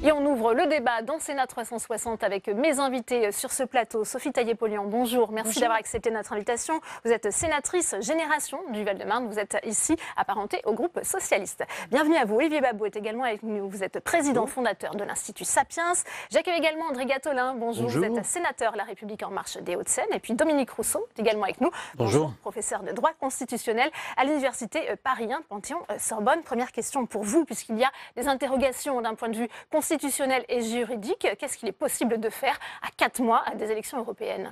Et on ouvre le débat dans Sénat 360 avec mes invités sur ce plateau. Sophie Taillé-Polian, bonjour. Merci d'avoir accepté notre invitation. Vous êtes sénatrice Génération du Val-de-Marne. Vous êtes ici apparentée au groupe socialiste. Bienvenue à vous. Olivier Babou est également avec nous. Vous êtes président fondateur de l'Institut Sapiens. J'accueille également André Gatolin, Bonjour. Vous êtes sénateur La République En Marche des Hauts-de-Seine. Et puis Dominique Rousseau, également avec nous. Bonjour. Professeur de droit constitutionnel à l'Université Paris 1, Panthéon-Sorbonne. Euh, Première question pour vous, puisqu'il y a des interrogations d'un point de vue constitutionnel Constitutionnel et juridique, qu'est-ce qu'il est possible de faire à quatre mois à des élections européennes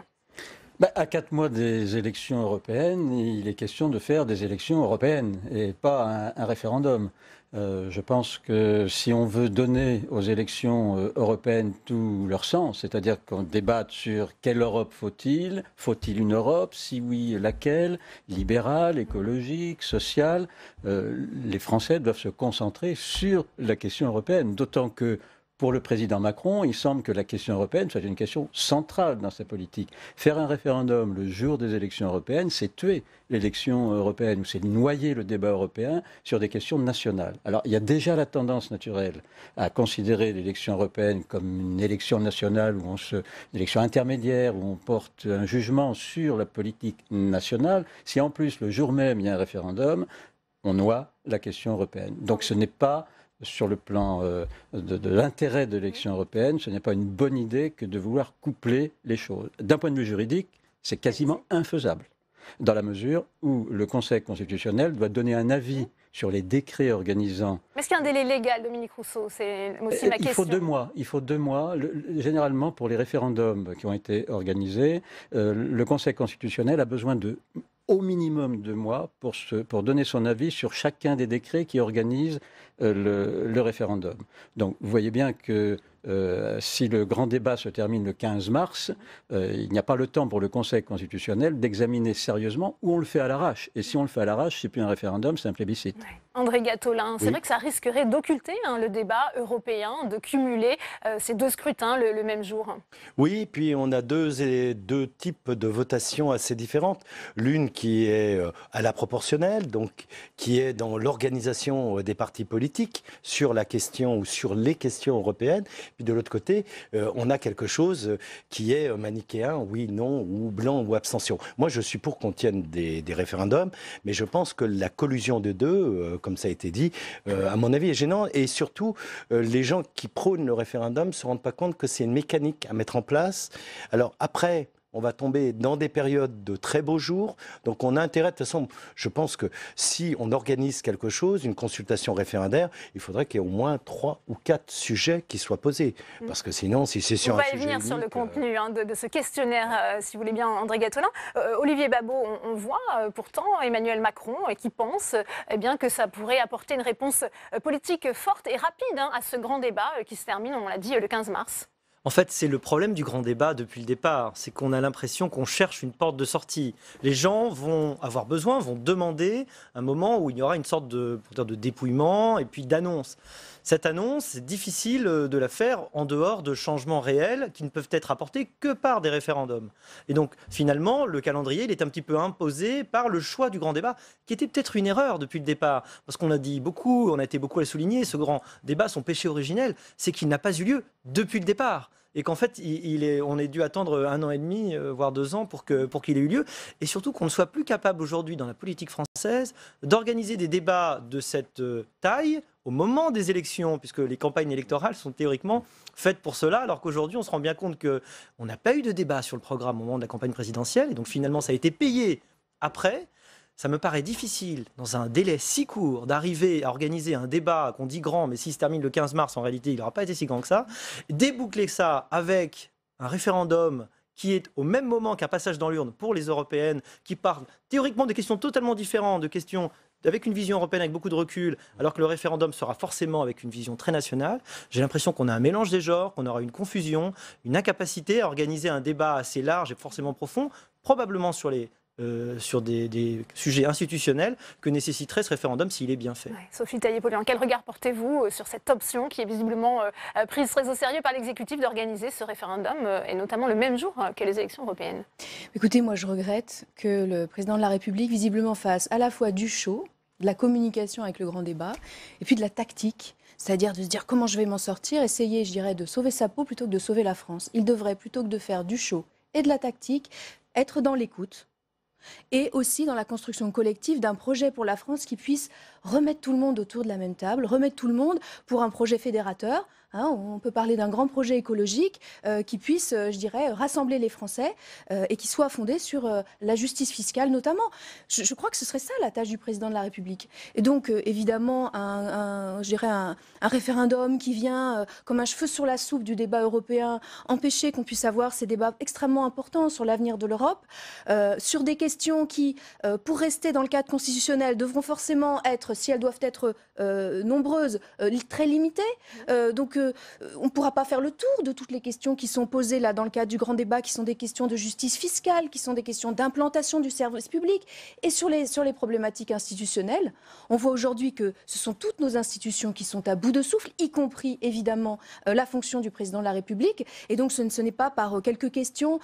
bah, à quatre mois des élections européennes, il est question de faire des élections européennes et pas un référendum. Euh, je pense que si on veut donner aux élections euh, européennes tout leur sens, c'est-à-dire qu'on débatte sur quelle Europe faut-il, faut-il une Europe, si oui, laquelle, libérale, écologique, sociale, euh, les Français doivent se concentrer sur la question européenne, d'autant que pour le président Macron, il semble que la question européenne soit une question centrale dans sa politique. Faire un référendum le jour des élections européennes, c'est tuer l'élection européenne, ou c'est noyer le débat européen sur des questions nationales. Alors il y a déjà la tendance naturelle à considérer l'élection européenne comme une élection nationale, ou une élection intermédiaire, où on porte un jugement sur la politique nationale. Si en plus le jour même il y a un référendum, on noie la question européenne. Donc ce n'est pas sur le plan euh, de, l'intérêt de l'élection européenne, ce n'est pas une bonne idée que de vouloir coupler les choses. D'un point de vue juridique, c'est quasiment infaisable, dans la mesure où le Conseil constitutionnel doit donner un avis sur les décrets organisant. Mais est-ce qu'il y a un délai légal, Dominique Rousseau C'est aussi euh, ma question. Il faut deux mois. Il faut deux mois. généralement, pour les référendums qui ont été organisés, euh, le Conseil constitutionnel a besoin de au minimum deux mois pour, se, pour donner son avis sur chacun des décrets qui organisent euh, le, référendum. Donc vous voyez bien que euh, si le grand débat se termine le 15 mars, euh, il n'y a pas le temps pour le Conseil constitutionnel d'examiner sérieusement où on le fait à l'arrache. Et si on le fait à l'arrache, n'est plus un référendum, c'est un plébiscite. André Gatolin, hein, c'est vrai que ça risquerait d'occulter hein, le débat européen, de cumuler ces deux scrutins le, même jour. Oui, puis on a deux, deux types de votations assez différentes. L'une qui est à la proportionnelle, donc qui est dans l'organisation des partis politiques sur la question ou sur les questions européennes. Puis de l'autre côté, euh, on a quelque chose euh, qui est euh, manichéen, oui, non, ou blanc ou abstention. Moi, je suis pour qu'on tienne des, référendums, mais je pense que la collusion de deux, comme ça a été dit, à mon avis, est gênante. Et surtout, les gens qui prônent le référendum ne se rendent pas compte que c'est une mécanique à mettre en place. Alors après, on va tomber dans des périodes de très beaux jours. Donc on a intérêt, de toute façon, je pense que si on organise quelque chose, une consultation référendaire, il faudrait qu'il y ait au moins trois ou quatre sujets qui soient posés. Mm. Parce que sinon, si c'est sur un sujet... On va y venir sur le euh, contenu hein, de, ce questionnaire, euh, si vous voulez bien, André Gatolin. Euh, Olivier Babot, on, voit pourtant Emmanuel Macron qui pense eh bien, que ça pourrait apporter une réponse politique forte et rapide hein, à ce grand débat qui se termine, on l'a dit, le 15 mars. En fait, c'est le problème du grand débat depuis le départ. C'est qu'on a l'impression qu'on cherche une porte de sortie. Les gens vont avoir besoin, vont demander un moment où il y aura une sorte de, de dépouillement et puis d'annonce. Cette annonce, c'est difficile euh, de la faire en dehors de changements réels qui ne peuvent être apportés que par des référendums. Et donc, finalement, le calendrier, il est un petit peu imposé par le choix du grand débat, qui était peut-être une erreur depuis le départ. Parce qu'on a dit beaucoup, on a été beaucoup à le souligner, ce grand débat, son péché originel, c'est qu'il n'a pas eu lieu depuis le départ et qu'en fait, il est, on ait dû attendre un an et demi, euh, voire deux ans, pour, que, pour qu'il ait eu lieu, et surtout qu'on ne soit plus capable aujourd'hui dans la politique française d'organiser des débats de cette euh, taille au moment des élections, puisque les campagnes électorales sont théoriquement faites pour cela, alors qu'aujourd'hui, on se rend bien compte que qu'on n'a pas eu de débat sur le programme au moment de la campagne présidentielle, et donc finalement, ça a été payé après. Ça me paraît difficile, dans un délai si court, d'arriver à organiser un débat qu'on dit grand, mais s'il se termine le 15 mars, en réalité, il n'aura pas été si grand que ça, déboucler ça avec un référendum qui est au même moment qu'un passage dans l'urne pour les européennes, qui parle théoriquement de questions totalement différentes, de questions avec une vision européenne, avec beaucoup de recul, alors que le référendum sera forcément avec une vision très nationale. J'ai l'impression qu'on a un mélange des genres, qu'on aura une confusion, une incapacité à organiser un débat assez large et forcément profond, probablement sur les euh, sur des, des, sujets institutionnels que nécessiterait ce référendum s'il est bien fait. Sophie Taillé-Polian, quel regard portez-vous euh, sur cette option qui est visiblement euh, prise très au sérieux par l'exécutif d'organiser ce référendum, et notamment le même jour que les élections européennes Écoutez, moi je regrette que le président de la République visiblement fasse à la fois du chaud, de la communication avec le grand débat, et puis de la tactique, c'est-à-dire de se dire comment je vais m'en sortir, essayer, je dirais, de sauver sa peau plutôt que de sauver la France. Il devrait, plutôt que de faire du show et de la tactique, être dans l'écoute et aussi dans la construction collective d'un projet pour la France qui puisse remettre tout le monde autour de la même table, remettre tout le monde pour un projet fédérateur. Hein, on peut parler d'un grand projet écologique euh, qui puisse, euh, je dirais, rassembler les Français euh, et qui soit fondé sur la justice fiscale notamment. Je, crois que ce serait ça la tâche du président de la République. Et donc, évidemment, un, je dirais un, un, référendum qui vient comme un cheveu sur la soupe du débat européen, empêcher qu'on puisse avoir ces débats extrêmement importants sur l'avenir de l'Europe, sur des questions qui, pour rester dans le cadre constitutionnel, devront forcément être si elles doivent être euh, nombreuses, euh, très limitées. Euh, donc, on ne pourra pas faire le tour de toutes les questions qui sont posées là dans le cadre du grand débat, qui sont des questions de justice fiscale, qui sont des questions d'implantation du service public. Et sur les, sur les problématiques institutionnelles, on voit aujourd'hui que ce sont toutes nos institutions qui sont à bout de souffle, y compris évidemment la fonction du président de la République. Et donc, ce, n'est pas par quelques questions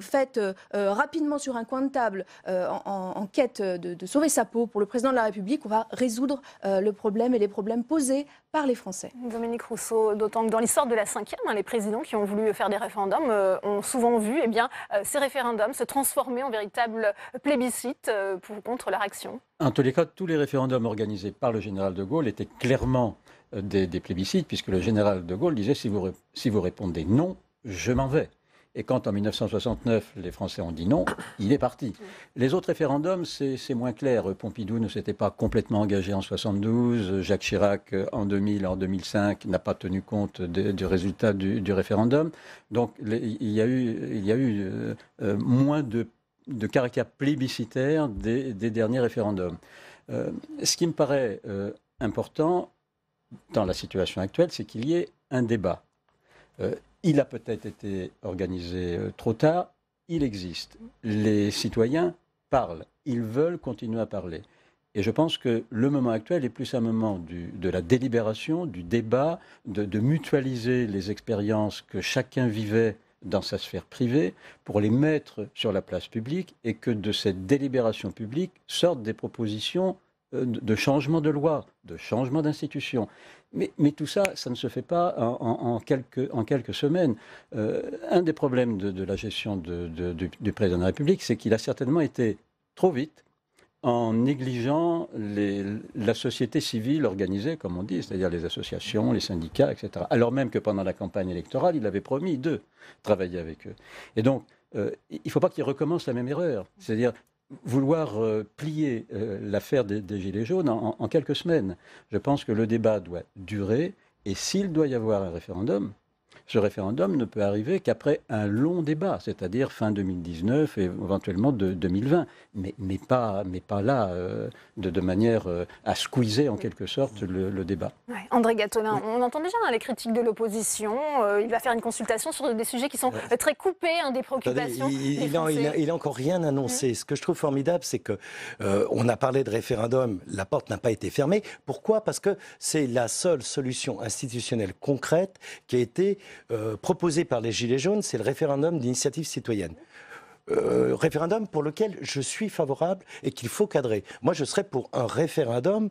faites rapidement sur un coin de table en, quête de, sauver sa peau pour le président de la République, on va résoudre euh, le problème et les problèmes posés par les Français. Dominique Rousseau, d'autant que dans l'histoire de la cinquième, hein, les présidents qui ont voulu faire des référendums euh, ont souvent vu eh bien, euh, ces référendums se transformer en véritable plébiscite pour contre leur action. En tous les cas, tous les référendums organisés par le général de Gaulle étaient clairement des, des plébiscites, puisque le général de Gaulle disait si vous, si vous répondez non, je m'en vais. Et quand en 1969, les Français ont dit non, il est parti. Les autres référendums, c'est moins clair. Pompidou ne s'était pas complètement engagé en 72. Jacques Chirac, en 2000, en 2005, n'a pas tenu compte du résultat du, référendum. Donc, il y a eu, il y eu euh, euh, moins de, de, caractère plébiscitaire des, derniers référendums. Euh, ce qui me paraît important dans la situation actuelle, c'est qu'il y ait un débat. Il a peut-être été organisé euh, trop tard, il existe. Les citoyens parlent, ils veulent continuer à parler. Et je pense que le moment actuel est plus un moment de la délibération, du débat, de, de, mutualiser les expériences que chacun vivait dans sa sphère privée pour les mettre sur la place publique et que de cette délibération publique sortent des propositions euh, de changement de loi, de changement d'institution. Mais, tout ça, ça ne se fait pas en, quelques, semaines. Euh, un des problèmes de, la gestion du, président de la République, c'est qu'il a certainement été trop vite en négligeant la société civile organisée, comme on dit, c'est-à-dire les associations, les syndicats, etc. Alors même que pendant la campagne électorale, il avait promis de travailler avec eux. Et donc, euh, il ne faut pas qu'il recommence la même erreur. C'est-à-dire, vouloir euh, plier euh, l'affaire des, Gilets jaunes en, quelques semaines. Je pense que le débat doit durer et s'il doit y avoir un référendum, ce référendum ne peut arriver qu'après un long débat, c'est-à-dire fin 2019 et éventuellement de 2020, mais, mais, pas, mais pas là, euh, de, manière euh, à squeezer en quelque sorte le, débat. André Gattolin, on entend déjà dans hein, les critiques de l'opposition, euh, il va faire une consultation sur des sujets qui sont très coupés hein, des préoccupations. il, il, a, il, encore rien annoncé. Mmh. Ce que je trouve formidable, c'est que on a parlé de référendum, la porte n'a pas été fermée. Pourquoi Parce que c'est la seule solution institutionnelle concrète qui a été euh, proposé par les Gilets jaunes, c'est le référendum d'initiative citoyenne. Euh, référendum pour lequel je suis favorable et qu'il faut cadrer. Moi, je serais pour un référendum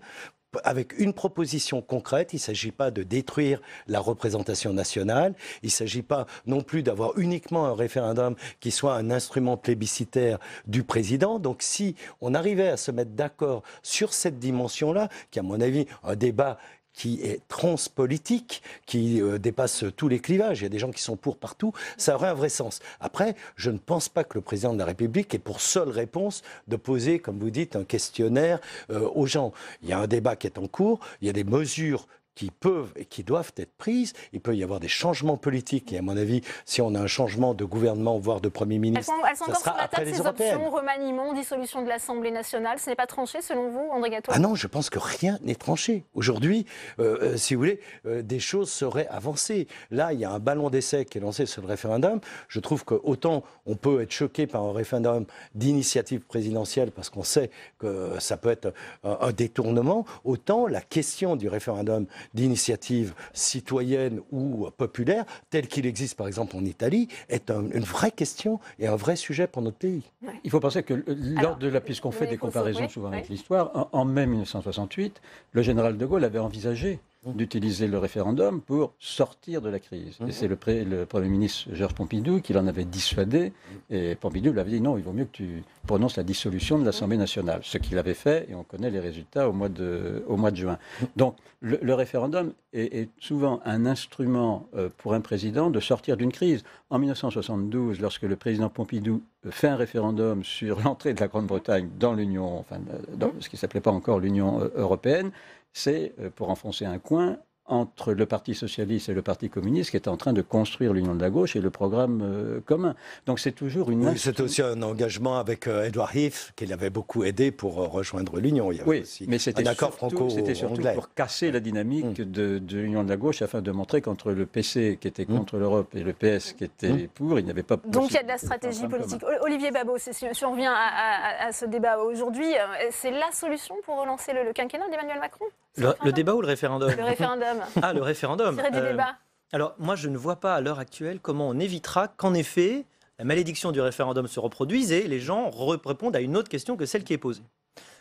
avec une proposition concrète. Il ne s'agit pas de détruire la représentation nationale. Il ne s'agit pas non plus d'avoir uniquement un référendum qui soit un instrument plébiscitaire du président. Donc si on arrivait à se mettre d'accord sur cette dimension-là, qui à mon avis un débat qui est transpolitique, qui euh, dépasse tous les clivages. Il y a des gens qui sont pour partout. Ça aurait un vrai sens. Après, je ne pense pas que le président de la République ait pour seule réponse de poser, comme vous dites, un questionnaire euh, aux gens. Il y a un débat qui est en cours. Il y a des mesures qui peuvent et qui doivent être prises. Il peut y avoir des changements politiques. Et à mon avis, si on a un changement de gouvernement, voire de Premier ministre, elles sont, elles sont sur la table, ces options, remaniement, dissolution de l'Assemblée nationale. Ce n'est pas tranché, selon vous, André Gâteau Ah non, je pense que rien n'est tranché. Aujourd'hui, euh, euh, si vous voulez, euh, des choses seraient avancées. Là, il y a un ballon d'essai qui est lancé sur le référendum. Je trouve que autant on peut être choqué par un référendum d'initiative présidentielle parce qu'on sait que ça peut être un détournement, autant la question du référendum d'initiative citoyennes ou populaires, tel qu'il existe par exemple en Italie, est une vraie question et un vrai sujet pour notre pays. Il faut penser que lors de la, puisqu'on fait des comparaisons souvent avec l'histoire, en mai 1968, le général de Gaulle avait envisagé d'utiliser le référendum pour sortir de la crise. Et mhm. c'est le, le, Premier ministre Georges Pompidou qui l'en avait dissuadé. Et Pompidou lui avait dit non, il vaut mieux que tu prononces la dissolution de l'Assemblée nationale. Ce qu'il avait fait, et on connaît les résultats au mois de, au mois de juin. Donc le, référendum est, souvent un instrument euh, pour un président de sortir d'une crise. En 1972, lorsque le président Pompidou fait un référendum sur l'entrée de la Grande-Bretagne dans l'Union, enfin, dans ce qui ne s'appelait pas encore l'Union euh, européenne, c'est, euh, pour enfoncer un coin, entre le Parti socialiste et le Parti communiste qui est en train de construire l'union de la gauche et le programme euh, commun. Donc c'est toujours une... c'est aussi un engagement avec Edouard euh, Heath qui l'avait beaucoup aidé pour rejoindre l'union. Il y oui, mais c'était surtout, pour casser la dynamique mmh. de, l'union de la gauche afin de montrer qu'entre le PC qui était mmh. contre l'Europe et le PS qui était mmh. pour, il n'y avait pas... Donc il y a de la stratégie politique. Olivier Babot, si on revient à, ce débat aujourd'hui, c'est la solution pour relancer le quinquennat d'Emmanuel Macron le, débat ou le référendum Le référendum. ah, le référendum. Euh, débat. Alors, moi, je ne vois pas à l'heure actuelle comment on évitera qu'en effet, la malédiction du référendum se reproduise et les gens répondent à une autre question que celle qui est posée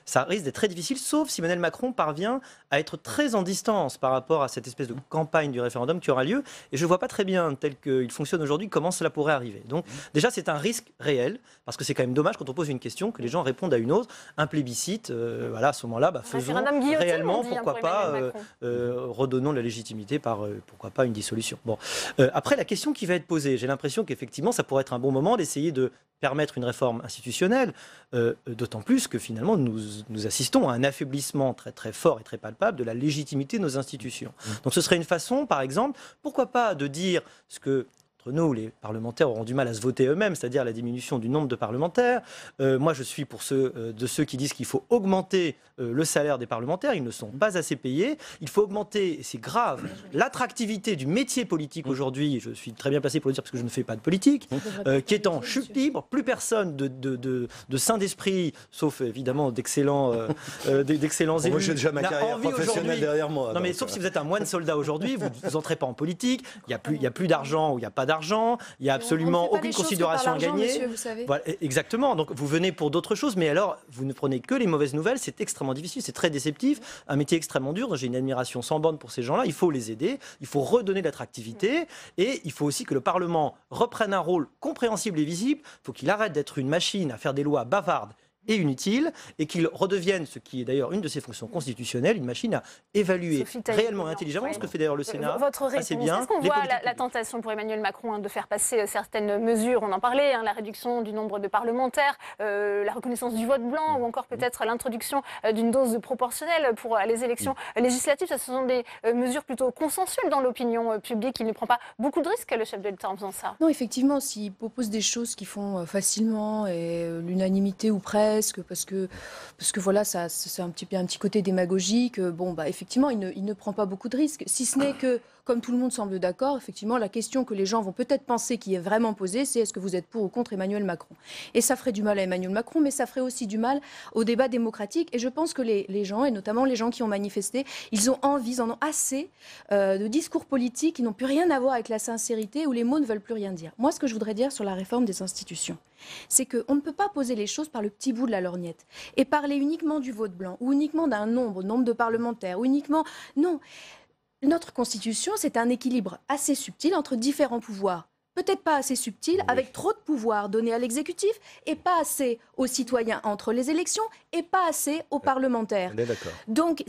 ça risque d'être très difficile, sauf si Emmanuel Macron parvient à être très en distance par rapport à cette espèce de campagne du référendum qui aura lieu. Et je ne vois pas très bien, tel qu'il fonctionne aujourd'hui, comment cela pourrait arriver. Donc mhm. déjà, c'est un risque réel, parce que c'est quand même dommage quand on pose une question que les gens répondent à une autre. Un plébiscite, euh, voilà, à ce moment-là, bah, faisons réellement, hein, pourquoi pas, euh, euh, redonnons la légitimité par, pourquoi pas, une dissolution. Bon. après, la question qui va être posée, j'ai l'impression qu'effectivement, ça pourrait être un bon moment d'essayer de permettre une réforme institutionnelle, d'autant plus que finalement, nous nous assistons à un affaiblissement très très fort et très palpable de la légitimité de nos institutions. Mmh. Donc ce serait une façon, par exemple, pourquoi pas de dire ce que où les parlementaires auront du mal à se voter eux-mêmes, c'est-à-dire la diminution du nombre de parlementaires. Euh, moi, je suis pour ceux euh, de ceux qui disent qu'il faut augmenter euh, le salaire des parlementaires. Ils ne sont pas assez payés. Il faut augmenter, c'est grave, l'attractivité du métier politique aujourd'hui. Je suis très bien placé pour le dire parce que je ne fais pas de politique. qui est en chute libre, plus personne de, de, de, de saint d'esprit, sauf évidemment d'excellents d'excellents élus. Moi, j'ai déjà ma carrière professionnelle derrière moi. Non, mais sauf si vous êtes un moine soldat aujourd'hui, vous n'entrez entrez pas en politique. Il n'y a plus, il a plus d'argent ou il n'y a pas d'argent il n'y a absolument aucune considération à gagner. E-, exactement. Donc vous venez pour d'autres choses, mais alors vous ne prenez que les mauvaises nouvelles. C'est extrêmement difficile, c'est très déceptif, un métier extrêmement dur. J'ai une admiration sans borne pour ces gens-là. Il faut les aider, il faut redonner de l'attractivité et il faut aussi que le Parlement reprenne un rôle compréhensible et visible. il faut qu'il arrête d'être une machine à faire des lois bavardes et inutile, et qu'il redevienne, ce qui est d'ailleurs une de ses fonctions constitutionnelles, une machine à évaluer réellement intelligemment, ce que fait d'ailleurs le Sénat. Votre bien, est-ce qu'on voit la, tentation pour Emmanuel Macron de faire passer euh, certaines mesures, on en parlait, hein, la réduction du nombre de parlementaires, euh, la reconnaissance du vote blanc, ou encore peut-être l'introduction euh, d'une dose de proportionnelle pour les élections législatives, ça, ce sont des mesures plutôt consensuelles dans l'opinion publique, il ne prend pas beaucoup de risques, le chef de l'État, en faisant ça. Non, effectivement, s'il propose des choses qui font facilement et l'unanimité ou presque, parce que, parce que voilà, ça, c'est un petit, un petit côté démagogique. Bon, bah, effectivement, il ne, il ne prend pas beaucoup de risques, si ce n'est que comme tout le monde semble d'accord, effectivement, la question que les gens vont peut-être penser qui est vraiment posée, c'est est-ce que vous êtes pour ou contre Emmanuel Macron Et ça ferait du mal à Emmanuel Macron, mais ça ferait aussi du mal au débat démocratique. Et je pense que les, gens, et notamment les gens qui ont manifesté, ils ont envie, ils en ont assez euh, de discours politiques qui n'ont plus rien à voir avec la sincérité, où les mots ne veulent plus rien dire. Moi, ce que je voudrais dire sur la réforme des institutions, c'est qu'on ne peut pas poser les choses par le petit bout de la lorgnette et parler uniquement du vote blanc ou uniquement d'un nombre, nombre de parlementaires ou uniquement... Non, notre Constitution, c'est un équilibre assez subtil entre différents pouvoirs peut-être pas assez subtil, avec trop de pouvoir donné à l'exécutif et pas assez aux citoyens entre les élections et pas assez aux ah, parlementaires. Donc,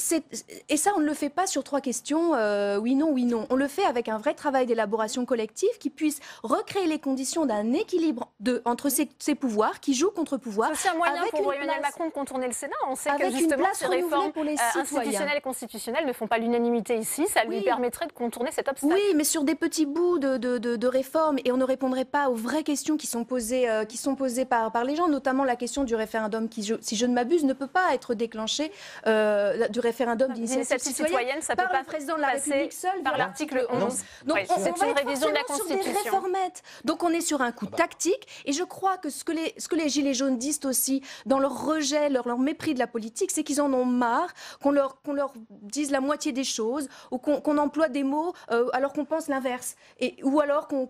et ça, on ne le fait pas sur trois questions, euh, oui, non, oui, non. On le fait avec un vrai travail d'élaboration collective qui puisse recréer les conditions d'un équilibre de, entre ces, pouvoirs qui jouent contre pouvoir. C'est un moyen pour Emmanuel Macron de contourner le Sénat. On sait que justement, ces réformes pour les euh, institutionnelles et constitutionnelles ne font pas l'unanimité ici. Ça lui permettrait de contourner cet obstacle. Oui, mais sur des petits bouts de, de réformes et on ne répondrait pas aux vraies questions qui sont posées, euh, qui sont posées par, par les gens, notamment la question du référendum qui, si je ne m'abuse, ne peut pas être déclenché euh, du référendum d'initiative citoyenne, ça par peut le pas président de la République seul. Par l'article 11. Donc on, une révision de la Constitution. Donc on est sur un coup ah bah. tactique et je crois que ce que, les, ce que les Gilets jaunes disent aussi dans leur rejet, leur, mépris de la politique, c'est qu'ils en ont marre, qu'on leur, qu'on leur dise la moitié des choses ou qu'on, emploie des mots euh, alors qu'on pense l'inverse. ou alors qu'on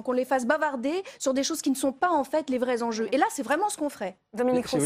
qu'on les fasse bavarder sur des choses qui ne sont pas en fait les vrais enjeux. Et là, c'est vraiment ce qu'on ferait. Dominique si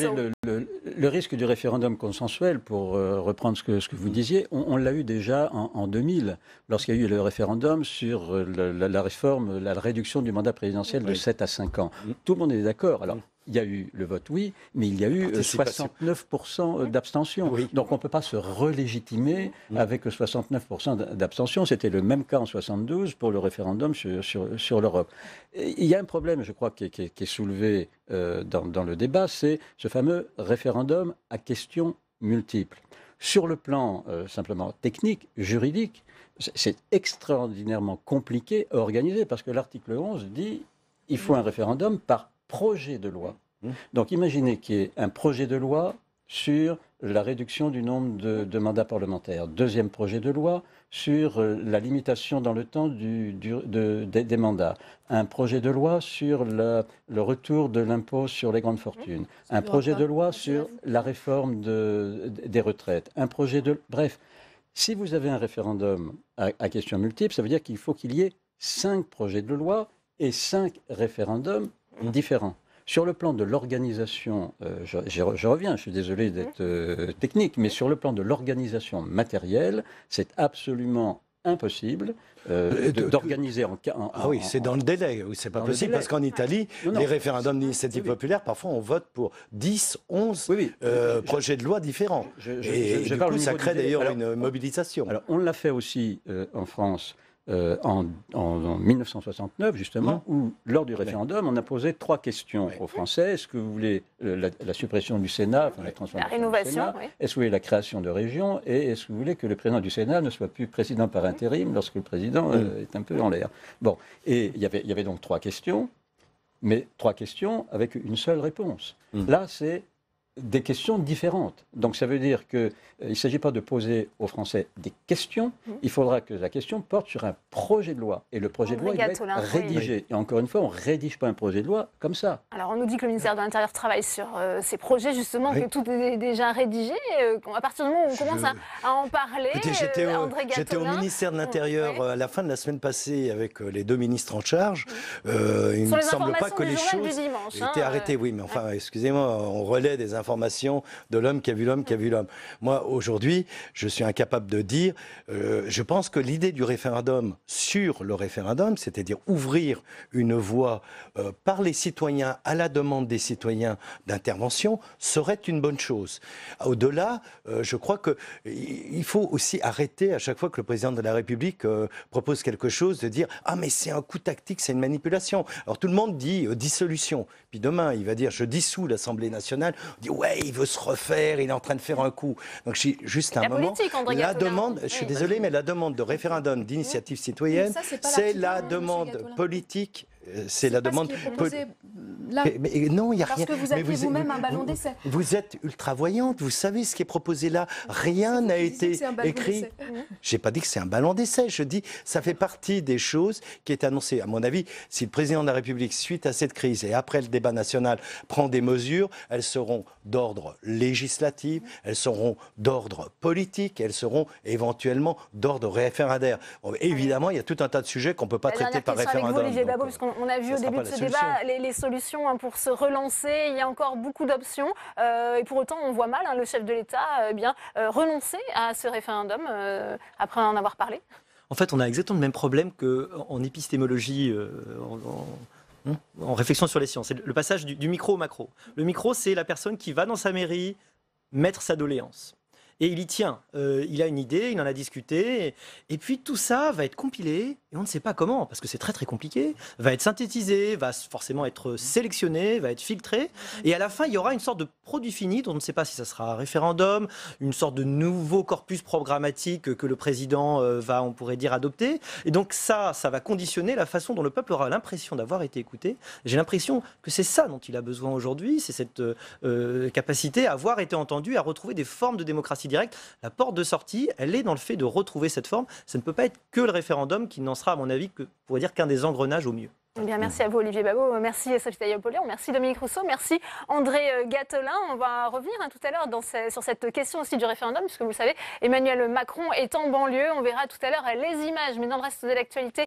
le, risque du référendum consensuel, pour euh, reprendre ce que, vous disiez, on, l'a eu déjà en, 2000, lorsqu'il y a eu le référendum sur euh, la, réforme, la réduction du mandat présidentiel de 7 à 5 ans. Mm. Tout le monde est d'accord. Alors, mm il y a eu le vote oui, mais il y a eu 69% euh, d'abstention. Donc on ne peut pas se relégitimer mm. avec 69% d'abstention. C'était le même cas en 72 pour le référendum sur, sur, l'Europe. Il y a un problème, je crois, qui est, soulevé euh, dans, le débat, c'est ce fameux référendum à questions multiples. Sur le plan euh, simplement technique, juridique, c'est extraordinairement compliqué à organiser parce que l'article 11 dit il faut un référendum par projet de loi. Mmh. Donc imaginez qu'il y ait un projet de loi sur la réduction du nombre de, mandats parlementaires. Deuxième projet de loi sur euh, la limitation dans le temps du, des, mandats. Un projet de loi sur le retour de l'impôt sur les grandes fortunes. Mmh. un projet de loi sur la réforme de, des retraites. Un projet de... Bref, si vous avez un référendum à, à question multiple, ça veut dire qu'il faut qu'il y ait cinq projets de loi et cinq référendums différents Sur le plan de l'organisation, euh, je, reviens, je suis désolé mhm. d'être euh, technique, mais sur le plan de l'organisation matérielle, c'est absolument impossible euh, d'organiser en, cas... Ah oui, c'est dans le délai, c'est pas possible, parce qu'en Italie, ah, les référendums d'initiative populaire, parfois on vote pour 10, 11 projets de loi différents. Je, et du coup, ça crée d'ailleurs une mobilisation. Alors, on l'a fait aussi en France euh, en, 1969, justement, mmh. où, lors du référendum, on a posé trois questions aux Français. Est-ce que vous voulez euh, la, suppression du Sénat, la transformation rénovation, oui. Est-ce que vous voulez la création de régions Et est-ce que vous voulez que le président du Sénat ne soit plus président par intérim lorsque le président mmh. euh, est un peu en l'air Bon, et y il y avait donc trois questions, mais trois questions avec une seule réponse. Mmh. Là, c'est des questions différentes. Donc ça veut dire qu'il euh, il ne s'agit pas de poser aux Français des questions, mmh. il faudra que la question porte sur un projet de loi. Et le projet de loi, est rédigé. Et encore une fois, on ne rédige pas un projet de loi comme ça. Alors on nous dit que le ministère de l'Intérieur travaille sur euh, ces projets, justement, que tout est déjà rédigé. Euh, à partir du moment où on commence à, en parler, j'étais au, j'étais au ministère de l'Intérieur à la fin de la semaine passée avec les deux ministres en charge. Mmh. il ne semble pas que les choses dimanche, hein, étaient Oui, mais enfin, excusez-moi, on relaie des informations de l'homme qui a vu l'homme qui a vu l'homme. Moi, aujourd'hui, je suis incapable de dire. Euh, je pense que l'idée du référendum sur le référendum, c'est-à-dire ouvrir une voie euh, par les citoyens à la demande des citoyens d'intervention, serait une bonne chose. Au-delà, euh, je crois qu'il faut aussi arrêter à chaque fois que le président de la République propose quelque chose de dire ah mais c'est un coup tactique, c'est une manipulation. Alors tout le monde dit dissolution. Puis demain, il va dire je dissous l'Assemblée nationale. On dit ouais, il veut se refaire, il est en train de faire un coup. Donc juste un moment. la demande, je suis désolé, mais la demande de référendum d'initiative citoyenne, c'est la demande politique euh, c'est la demande. Mais non, il n'y a rien. Parce que vous vous-même un ballon d'essai. Vous, êtes ultravoyante, vous savez ce qui est proposé là. Rien n'a été écrit. J'ai pas dit que c'est un ballon d'essai. Je dis, ça fait partie des choses qui est annoncée. À mon avis, si le président de la République, suite à cette crise et après le débat national, prend des mesures, elles seront d'ordre législatif, elles seront d'ordre politique, elles seront éventuellement d'ordre référendaire. Évidemment, il y a tout un tas de sujets qu'on ne peut pas traiter par référendum on a vu au début de ce débat les, solutions hein, pour se relancer. Il y a encore beaucoup d'options. Euh, et pour autant, on voit mal hein, le chef de l'État euh, eh bien euh, renoncer à ce référendum après en avoir parlé. En fait, on a exactement le même problème qu'en épistémologie. Hein, en, réflexion sur les sciences. C'est le passage du, micro au macro. Le micro, c'est la personne qui va dans sa mairie mettre sa doléance. Et il y tient. Euh, il a une idée, il en a discuté. Et, puis tout ça va être compilé, et on ne sait pas comment, parce que c'est très très compliqué, va être synthétisé, va forcément être sélectionné, va être filtré. Et à la fin, il y aura une sorte de produit fini dont on ne sait pas si ça sera un référendum, une sorte de nouveau corpus programmatique que le président euh, va, on pourrait dire, adopter. Et donc ça, ça va conditionner la façon dont le peuple aura l'impression d'avoir été écouté. J'ai l'impression que c'est ça dont il a besoin aujourd'hui, c'est cette euh, capacité à avoir été entendu, à retrouver des formes de démocratie directe. La porte de sortie, elle est dans le fait de retrouver cette forme. Ça ne peut pas être que le référendum qui n'en sera, à mon avis, que, dire qu'un des engrenages au mieux. Eh bien, merci à vous Olivier Babot, merci Sophie on merci Dominique Rousseau, merci André euh, Gatelin. On va revenir hein, tout à l'heure sur cette question aussi du référendum, puisque vous le savez, Emmanuel Macron est en banlieue. On verra tout à l'heure les images, mais dans le reste de l'actualité,